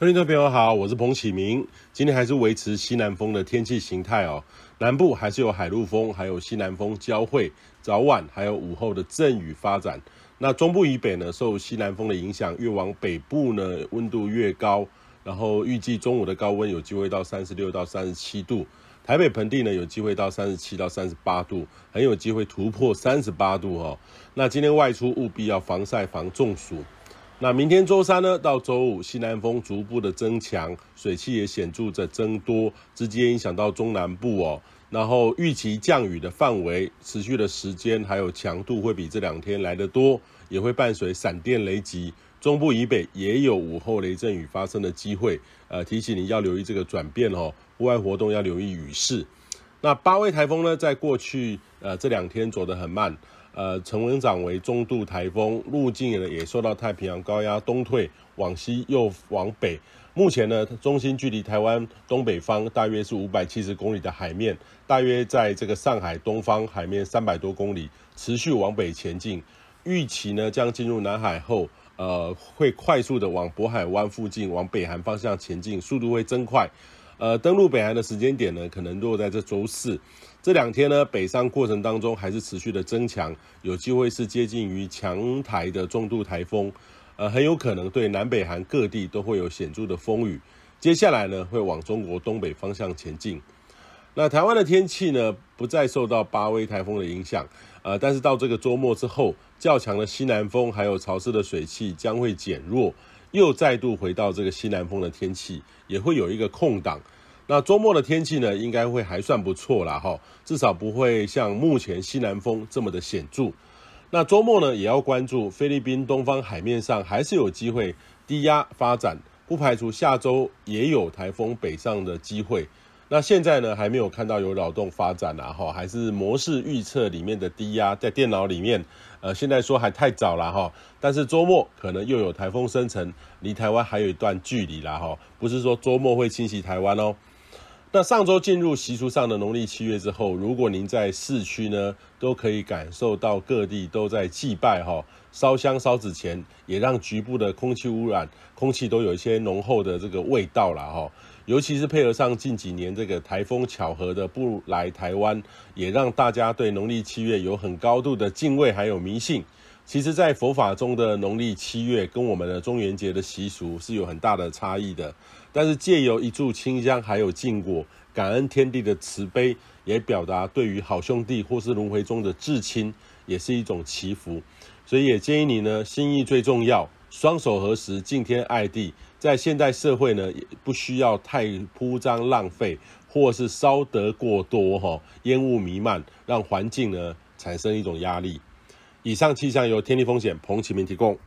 各位观众朋友好，我是彭启明。今天还是维持西南风的天气形态哦，南部还是有海陆风，还有西南风交汇，早晚还有午后的阵雨发展。那中部以北呢，受西南风的影响，越往北部呢，温度越高。然后预计中午的高温有机会到三十六到三十七度，台北盆地呢有机会到三十七到三十八度，很有机会突破三十八度哦。那今天外出务必要防晒防中暑。那明天周三呢到周五，西南风逐步的增强，水汽也显著在增多，直接影响到中南部哦。然后预期降雨的范围、持续的时间还有强度会比这两天来的多，也会伴随闪电雷击。中部以北也有午后雷阵雨发生的机会。呃，提醒你要留意这个转变哦，户外活动要留意雨势。那八位台风呢，在过去呃这两天走得很慢。呃，陈文长为中度台风，路径呢也受到太平洋高压东退，往西又往北。目前呢，中心距离台湾东北方大约是五百七十公里的海面，大约在这个上海东方海面三百多公里，持续往北前进。预期呢将进入南海后，呃，会快速的往渤海湾附近、往北韩方向前进，速度会增快。呃，登陆北韩的时间点呢，可能落在这周四。这两天呢，北上过程当中还是持续的增强，有机会是接近于强台的重度台风，呃，很有可能对南北韩各地都会有显著的风雨。接下来呢，会往中国东北方向前进。那台湾的天气呢，不再受到八威台风的影响，呃，但是到这个周末之后，较强的西南风还有潮湿的水汽将会减弱。又再度回到这个西南风的天气，也会有一个空档。那周末的天气呢，应该会还算不错啦，哈，至少不会像目前西南风这么的显著。那周末呢，也要关注菲律宾东方海面上还是有机会低压发展，不排除下周也有台风北上的机会。那现在呢，还没有看到有扰动发展啦，哈，还是模式预测里面的低压在电脑里面，呃，现在说还太早了哈，但是周末可能又有台风生成，离台湾还有一段距离啦，哈，不是说周末会侵袭台湾哦。那上周进入习俗上的农历七月之后，如果您在市区呢，都可以感受到各地都在祭拜哈，烧香烧纸钱，也让局部的空气污染，空气都有一些浓厚的这个味道了哈。尤其是配合上近几年这个台风巧合的不来台湾，也让大家对农历七月有很高度的敬畏还有迷信。其实，在佛法中的农历七月跟我们的中元节的习俗是有很大的差异的。但是借由一柱清香，还有敬果，感恩天地的慈悲，也表达对于好兄弟或是轮回中的至亲，也是一种祈福。所以也建议你呢，心意最重要，双手合十，敬天爱地。在现代社会呢，也不需要太铺张浪费，或是烧得过多哈，烟雾弥漫，让环境呢产生一种压力。以上气象由天地风险彭启明提供。